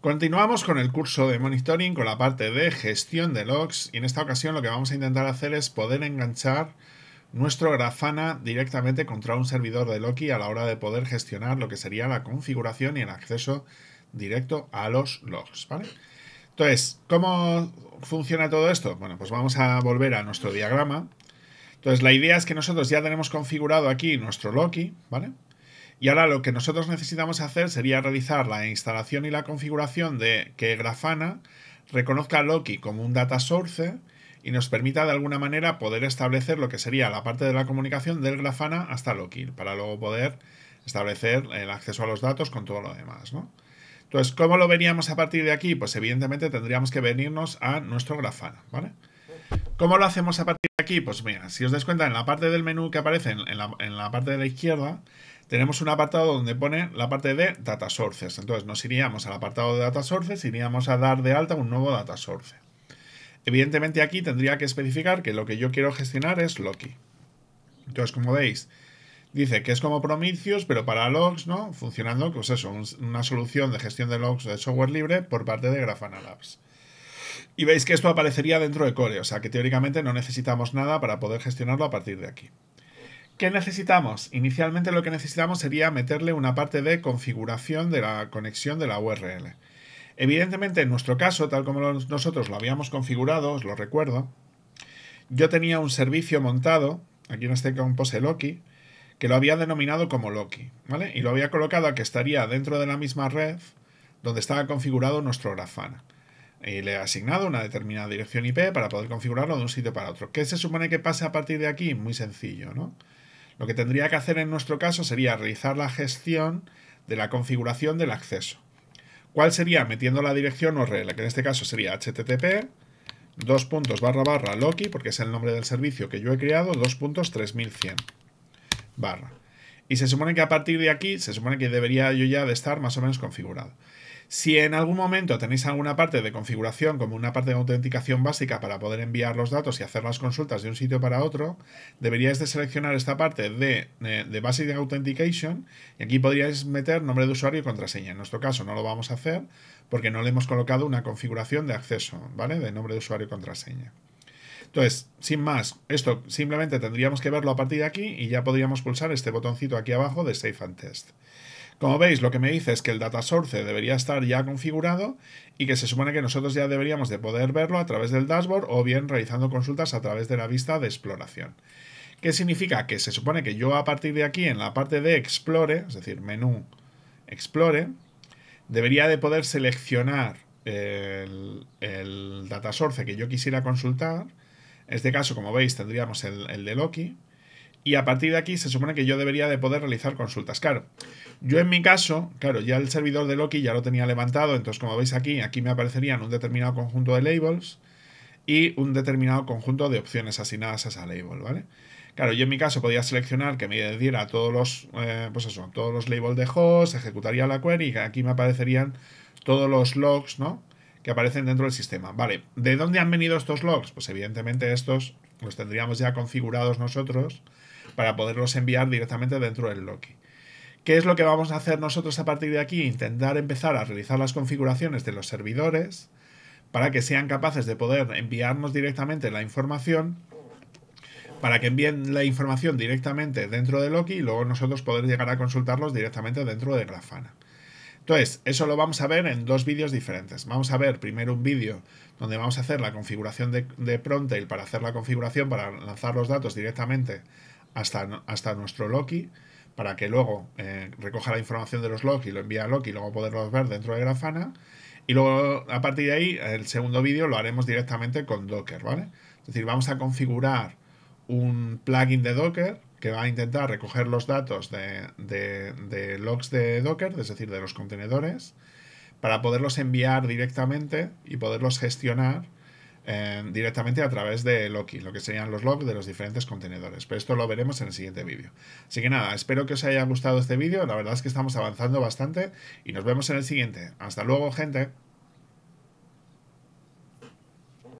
Continuamos con el curso de monitoring, con la parte de gestión de logs y en esta ocasión lo que vamos a intentar hacer es poder enganchar nuestro Grafana directamente contra un servidor de Loki a la hora de poder gestionar lo que sería la configuración y el acceso directo a los logs, ¿vale? Entonces, ¿cómo funciona todo esto? Bueno, pues vamos a volver a nuestro diagrama. Entonces, la idea es que nosotros ya tenemos configurado aquí nuestro Loki, ¿vale? Y ahora lo que nosotros necesitamos hacer sería realizar la instalación y la configuración de que Grafana reconozca a Loki como un data source y nos permita de alguna manera poder establecer lo que sería la parte de la comunicación del Grafana hasta Loki, para luego poder establecer el acceso a los datos con todo lo demás, Entonces, ¿cómo lo veríamos a partir de aquí? Pues evidentemente tendríamos que venirnos a nuestro Grafana, ¿vale? ¿Cómo lo hacemos a partir de aquí? Pues mira, si os dais cuenta, en la parte del menú que aparece en en la parte de la izquierda, tenemos un apartado donde pone la parte de data sources. Entonces nos iríamos al apartado de data sources, iríamos a dar de alta un nuevo data source. Evidentemente aquí tendría que especificar que lo que yo quiero gestionar es Loki. Entonces, como veis, dice que es como Prometheus, pero para logs, ¿no? Funcionando, pues eso, una solución de gestión de logs de software libre por parte de Grafana Labs. Y veis que esto aparecería dentro de Core, o sea que teóricamente no necesitamos nada para poder gestionarlo a partir de aquí. ¿Qué necesitamos? Inicialmente lo que necesitamos sería meterle una parte de configuración de la conexión de la URL. Evidentemente, en nuestro caso, tal como nosotros lo habíamos configurado, os lo recuerdo, yo tenía un servicio montado, aquí en este compose Loki, que lo había denominado como Loki, ¿vale? Y lo había colocado a que estaría dentro de la misma red donde estaba configurado nuestro Grafana. Y le he asignado una determinada dirección IP para poder configurarlo de un sitio para otro. ¿Qué se supone que pase a partir de aquí? Muy sencillo, ¿no? Lo que tendría que hacer en nuestro caso sería realizar la gestión de la configuración del acceso. ¿Cuál sería? Metiendo la dirección o que en este caso sería http dos puntos barra barra loki, porque es el nombre del servicio que yo he creado, dos puntos barra. Y se supone que a partir de aquí, se supone que debería yo ya de estar más o menos configurado. Si en algún momento tenéis alguna parte de configuración, como una parte de autenticación básica para poder enviar los datos y hacer las consultas de un sitio para otro, deberíais de seleccionar esta parte de, eh, de Basic Authentication y aquí podríais meter nombre de usuario y contraseña. En nuestro caso no lo vamos a hacer porque no le hemos colocado una configuración de acceso, ¿vale? De nombre de usuario y contraseña. Entonces, sin más, esto simplemente tendríamos que verlo a partir de aquí y ya podríamos pulsar este botoncito aquí abajo de Save and Test. Como veis, lo que me dice es que el data source debería estar ya configurado y que se supone que nosotros ya deberíamos de poder verlo a través del dashboard o bien realizando consultas a través de la vista de exploración. ¿Qué significa? Que se supone que yo a partir de aquí, en la parte de Explore, es decir, menú Explore, debería de poder seleccionar el, el data source que yo quisiera consultar en este caso, como veis, tendríamos el, de Loki. Y a partir de aquí se supone que yo debería de poder realizar consultas. Claro, yo en mi caso, claro, ya el servidor de Loki ya lo tenía levantado, entonces como veis aquí, aquí me aparecerían un determinado conjunto de labels y un determinado conjunto de opciones asignadas a esa label, ¿vale? Claro, yo en mi caso podía seleccionar que me diera todos los, eh, pues eso, todos los labels de host, ejecutaría la query y aquí me aparecerían todos los logs, ¿no? que aparecen dentro del sistema. Vale, ¿de dónde han venido estos logs? Pues evidentemente estos los tendríamos ya configurados nosotros para poderlos enviar directamente dentro del Loki. ¿Qué es lo que vamos a hacer nosotros a partir de aquí? Intentar empezar a realizar las configuraciones de los servidores para que sean capaces de poder enviarnos directamente la información, para que envíen la información directamente dentro de Loki y luego nosotros poder llegar a consultarlos directamente dentro de Grafana. Entonces, eso lo vamos a ver en dos vídeos diferentes. Vamos a ver primero un vídeo donde vamos a hacer la configuración de, de Prontail para hacer la configuración, para lanzar los datos directamente hasta, hasta nuestro Loki, para que luego eh, recoja la información de los Loki, lo envíe a Loki y luego poderlos ver dentro de Grafana. Y luego, a partir de ahí, el segundo vídeo lo haremos directamente con Docker, ¿vale? Es decir, vamos a configurar un plugin de Docker que va a intentar recoger los datos de, logs de Docker, es decir, de los contenedores, para poderlos enviar directamente y poderlos gestionar eh, directamente a través de Loki, lo que serían los logs de los diferentes contenedores. Pero esto lo veremos en el siguiente vídeo. Así que nada, espero que os haya gustado este vídeo. La verdad es que estamos avanzando bastante y nos vemos en el siguiente. Hasta luego, gente.